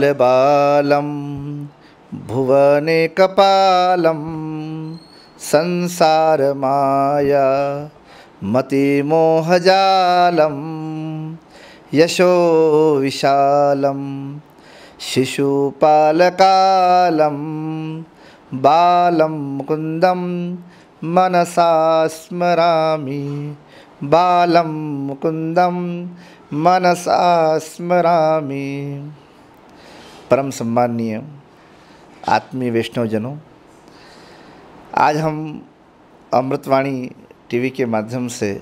बालं भुवने कपालं संसारमाया मतिमोहजालं यशोविशालं शिशुपालकालं बालं मुकुन्दं मनसा स्मरामि बालं मुकुन्दं मनसा स्मरामि परम सम्माननीय आत्मीय वैष्णवजनों आज हम अमृतवाणी टीवी के माध्यम से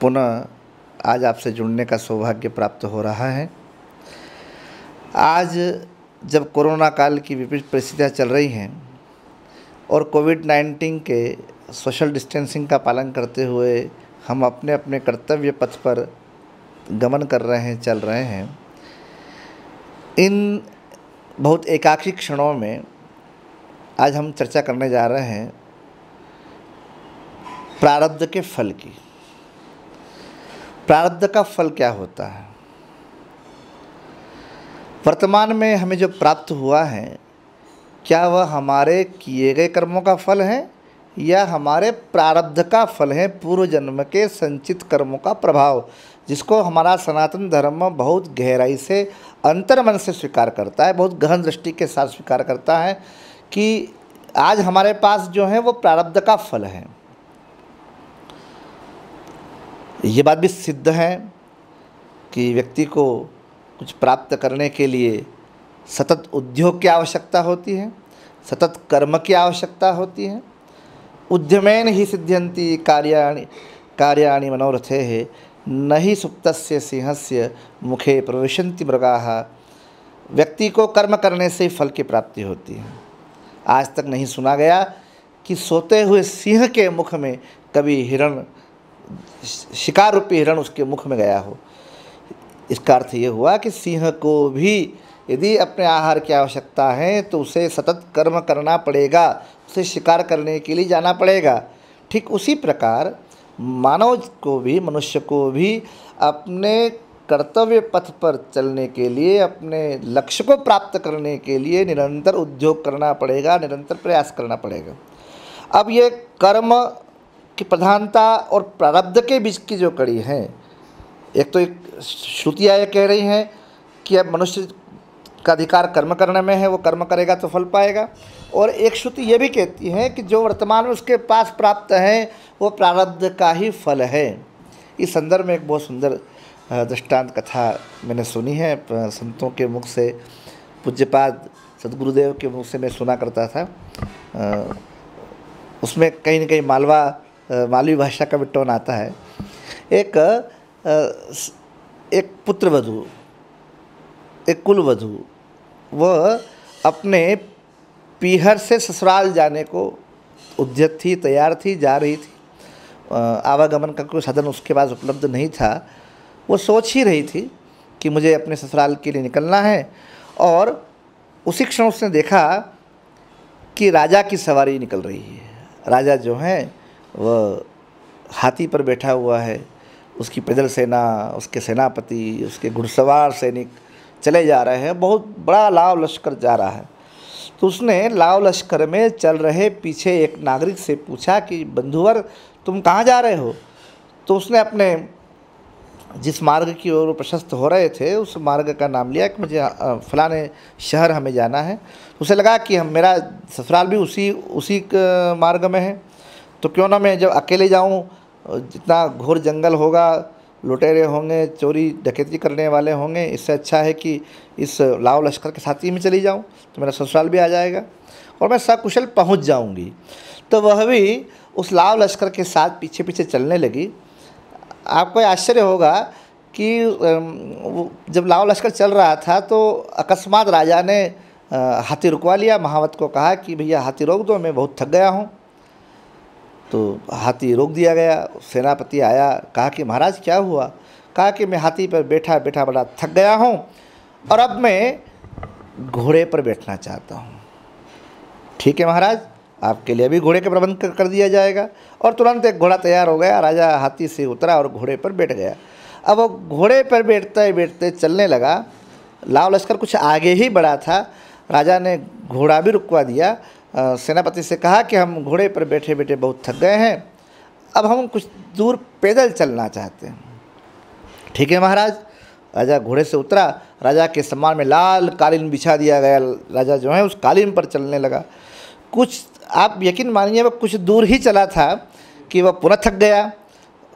पुनः आज आपसे जुड़ने का सौभाग्य प्राप्त हो रहा है आज जब कोरोना काल की विपरीत परिस्थितियाँ चल रही हैं और कोविड नाइन्टीन के सोशल डिस्टेंसिंग का पालन करते हुए हम अपने अपने कर्तव्य पथ पर गमन कर रहे हैं चल रहे हैं इन बहुत एकाक्षी क्षणों में आज हम चर्चा करने जा रहे हैं प्रारब्ध के फल की प्रारब्ध का फल क्या होता है वर्तमान में हमें जो प्राप्त हुआ है क्या वह हमारे किए गए कर्मों का फल है या हमारे प्रारब्ध का फल है पूर्व जन्म के संचित कर्मों का प्रभाव जिसको हमारा सनातन धर्म बहुत गहराई से अंतर मन से स्वीकार करता है बहुत गहन दृष्टि के साथ स्वीकार करता है कि आज हमारे पास जो है वो प्रारब्ध का फल है ये बात भी सिद्ध है कि व्यक्ति को कुछ प्राप्त करने के लिए सतत उद्योग की आवश्यकता होती है सतत कर्म की आवश्यकता होती है उद्यमेन ही सिद्ध्यंती कार्याणी कार्याणी मनोरथे है न ही सुप्त सिंह से मुखे प्रवेशंति मृगा व्यक्ति को कर्म करने से फल की प्राप्ति होती है आज तक नहीं सुना गया कि सोते हुए सिंह के मुख में कभी हिरण शिकार रूपी हिरण उसके मुख में गया हो इसका अर्थ ये हुआ कि सिंह को भी यदि अपने आहार की आवश्यकता है तो उसे सतत कर्म करना पड़ेगा उसे शिकार करने के लिए जाना पड़ेगा ठीक उसी प्रकार मानव को भी मनुष्य को भी अपने कर्तव्य पथ पर चलने के लिए अपने लक्ष्य को प्राप्त करने के लिए निरंतर उद्योग करना पड़ेगा निरंतर प्रयास करना पड़ेगा अब ये कर्म की प्रधानता और प्रारब्ध के बीच की जो कड़ी है एक तो एक श्रुतियाँ कह रही हैं कि अब मनुष्य का अधिकार कर्म करने में है वो कर्म करेगा तो फल पाएगा और एक श्रुति ये भी कहती है कि जो वर्तमान में उसके पास प्राप्त हैं वो प्रारब्ध का ही फल है इस संदर्भ में एक बहुत सुंदर दृष्टांत कथा मैंने सुनी है संतों के मुख से पूज्यपाद सदगुरुदेव के मुख से मैं सुना करता था उसमें कहीं ना कहीं मालवा मालवी भाषा का भी टोन आता है एक एक पुत्रवधु एक कुलवधु वह अपने पीहर से ससुराल जाने को उद्यत थी तैयार थी जा रही थी आवागमन का कोई साधन उसके पास उपलब्ध नहीं था वो सोच ही रही थी कि मुझे अपने ससुराल के लिए निकलना है और उसी क्षण उसने देखा कि राजा की सवारी निकल रही है राजा जो है वह हाथी पर बैठा हुआ है उसकी पैदल सेना उसके सेनापति उसके घुड़सवार सैनिक चले जा रहे हैं बहुत बड़ा लाव लश्कर जा रहा है तो उसने लाव लश्कर में चल रहे पीछे एक नागरिक से पूछा कि बंधुवर तुम कहाँ जा रहे हो तो उसने अपने जिस मार्ग की ओर प्रशस्त हो रहे थे उस मार्ग का नाम लिया कि मुझे फलाने शहर हमें जाना है उसे लगा कि हम मेरा ससुराल भी उसी उसी मार्ग में है तो क्यों ना मैं जब अकेले जाऊं जितना घोर जंगल होगा लुटेरे होंगे चोरी डकैती करने वाले होंगे इससे अच्छा है कि इस लाव लश्कर के साथी में चली जाऊं तो मेरा ससुराल भी आ जाएगा और मैं सकुशल पहुंच जाऊंगी तो वह भी उस लाव लश्कर के साथ पीछे पीछे चलने लगी आपको आश्चर्य होगा कि जब लाव लश्कर चल रहा था तो अकस्मात राजा ने हाथी रुकवा लिया महावत को कहा कि भैया हाथी रोक दो मैं बहुत थक गया हूँ तो हाथी रोक दिया गया सेनापति आया कहा कि महाराज क्या हुआ कहा कि मैं हाथी पर बैठा बैठा बड़ा थक गया हूँ और अब मैं घोड़े पर बैठना चाहता हूँ ठीक है महाराज आपके लिए भी घोड़े का प्रबंध कर दिया जाएगा और तुरंत एक घोड़ा तैयार हो गया राजा हाथी से उतरा और घोड़े पर बैठ गया अब वो घोड़े पर बैठते बैठते चलने लगा लाव लश्कर कुछ आगे ही बढ़ा था राजा ने घोड़ा भी रुकवा दिया सेनापति से कहा कि हम घोड़े पर बैठे बैठे बहुत थक गए हैं अब हम कुछ दूर पैदल चलना चाहते हैं ठीक है महाराज राजा घोड़े से उतरा राजा के सम्मान में लाल कालीन बिछा दिया गया राजा जो है उस कालीन पर चलने लगा कुछ आप यकीन मानिए वह कुछ दूर ही चला था कि वह पुनः थक गया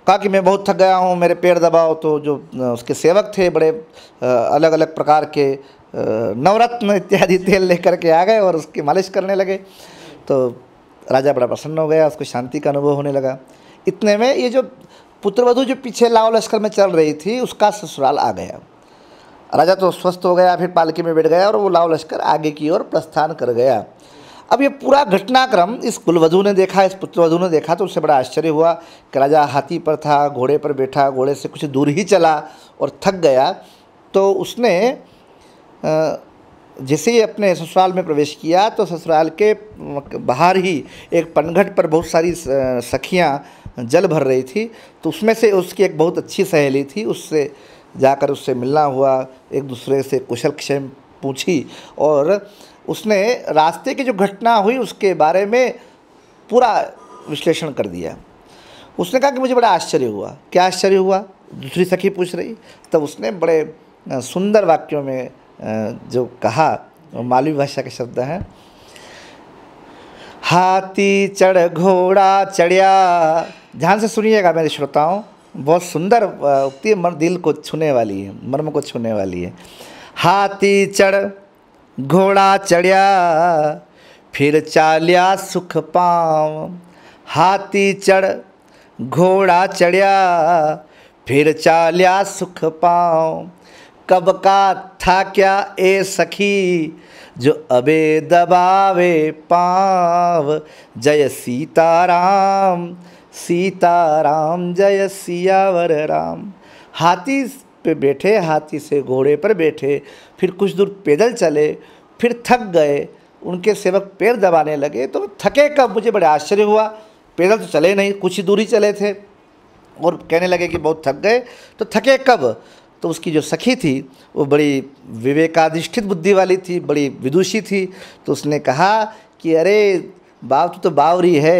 कहा कि मैं बहुत थक गया हूँ मेरे पेड़ दबाओ तो जो उसके सेवक थे बड़े अलग अलग प्रकार के नवरत्न इत्यादि तेल लेकर के आ गए और उसकी मालिश करने लगे तो राजा बड़ा प्रसन्न हो गया उसको शांति का अनुभव होने लगा इतने में ये जो पुत्रवधु जो पीछे लाव लश्कर में चल रही थी उसका ससुराल आ गया राजा तो स्वस्थ हो गया फिर पालकी में बैठ गया और वो लाव लश्कर आगे की ओर प्रस्थान कर गया अब ये पूरा घटनाक्रम इस कुलवधु ने देखा इस पुत्रवधु ने देखा तो उससे बड़ा आश्चर्य हुआ कि राजा हाथी पर था घोड़े पर बैठा घोड़े से कुछ दूर ही चला और थक गया तो उसने जैसे ही अपने ससुराल में प्रवेश किया तो ससुराल के बाहर ही एक पनघट पर बहुत सारी सखियाँ जल भर रही थी तो उसमें से उसकी एक बहुत अच्छी सहेली थी उससे जाकर उससे मिलना हुआ एक दूसरे से कुशल क्षेम पूछी और उसने रास्ते की जो घटना हुई उसके बारे में पूरा विश्लेषण कर दिया उसने कहा कि मुझे बड़ा आश्चर्य हुआ क्या आश्चर्य हुआ दूसरी सखी पूछ रही तब उसने बड़े सुंदर वाक्यों में जो कहा मालवी भाषा के शब्द हैं हाथी चढ़ घोड़ा चढ़िया ध्यान से सुनिएगा मेरे श्रोताओं बहुत सुंदर उक्ति मन दिल को छूने वाली है मर्म को छूने वाली है हाथी चढ़ घोड़ा चढ़िया फिर चालिया सुख पाँव हाथी चढ़ घोड़ा चढ़िया फिर चालिया सुख पाव कब का था क्या ए सखी जो अबे दबावे पाँव जय सीताराम सीताराम जय सियावर राम हाथी पे बैठे हाथी से घोड़े पर बैठे फिर कुछ दूर पैदल चले फिर थक गए उनके सेवक पैर दबाने लगे तो थके कब मुझे बड़े आश्चर्य हुआ पैदल तो चले नहीं कुछ ही दूरी चले थे और कहने लगे कि बहुत थक गए तो थके कब तो उसकी जो सखी थी वो बड़ी विवेकाधिष्ठित बुद्धि वाली थी बड़ी विदुषी थी तो उसने कहा कि अरे बाप तो, तो बावरी है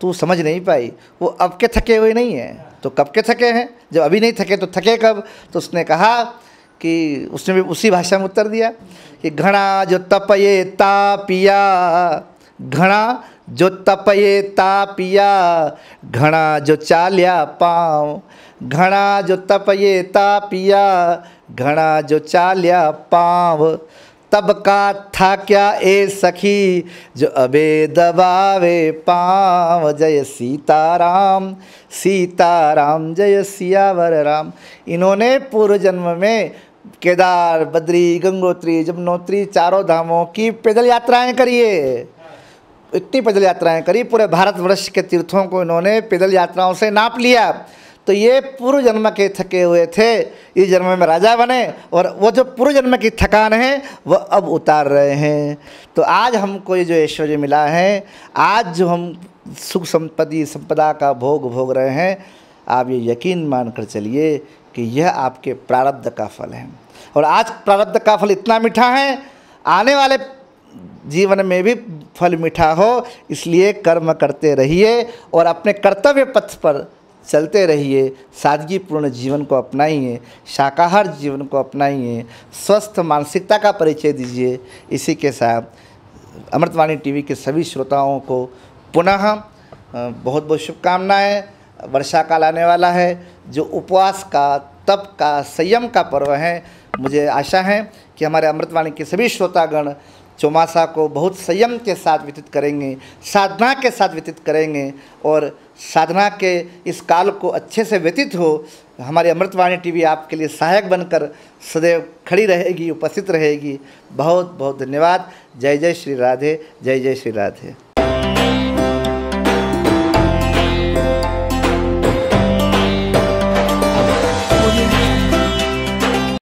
तू समझ नहीं पाई वो अब के थके हुए नहीं है तो कब के थके हैं जब अभी नहीं थके तो थके कब तो उसने कहा कि उसने भी उसी भाषा में उत्तर दिया कि घना जो तपये तापिया घना जो तपये तापिया घना जो चालिया पाँव घना जो तपये तापिया घना जो चाल्या पाँव तब का था क्या ए सखी जो अबे दबावे पाँव जय सीताराम सीताराम जय सियावर राम इन्होंने पूर्व जन्म में केदार बद्री गंगोत्री जमनोत्री चारों धामों की पैदल यात्राएं करिए इतनी पैदल यात्राएं करी पूरे भारतवर्ष के तीर्थों को इन्होंने पैदल यात्राओं से नाप लिया तो ये पूर्व जन्म के थके हुए थे इस जन्म में राजा बने और वो जो पूर्व जन्म की थकान है वो अब उतार रहे हैं तो आज हमको ये जो ऐश्वर्य मिला है आज जो हम सुख संपत्ति संपदा का भोग भोग रहे हैं आप ये यकीन मान कर चलिए कि यह आपके प्रारब्ध का फल है और आज प्रारब्ध का फल इतना मीठा है आने वाले जीवन में भी फल मीठा हो इसलिए कर्म करते रहिए और अपने कर्तव्य पथ पर चलते रहिए सादगीपूर्ण जीवन को अपनाइए शाकाहार जीवन को अपनाइए स्वस्थ मानसिकता का परिचय दीजिए इसी के साथ अमृतवाणी टीवी के सभी श्रोताओं को पुनः बहुत बहुत शुभकामनाएँ वर्षा काल आने वाला है जो उपवास का तप का संयम का पर्व है मुझे आशा है कि हमारे अमृतवाणी के सभी श्रोतागण चौमासा को बहुत संयम के साथ व्यतीत करेंगे साधना के साथ व्यतीत करेंगे और साधना के इस काल को अच्छे से व्यतीत हो हमारी अमृतवाणी टीवी आपके लिए सहायक बनकर सदैव खड़ी रहेगी उपस्थित रहेगी बहुत बहुत धन्यवाद जय जय श्री राधे जय जय श्री राधे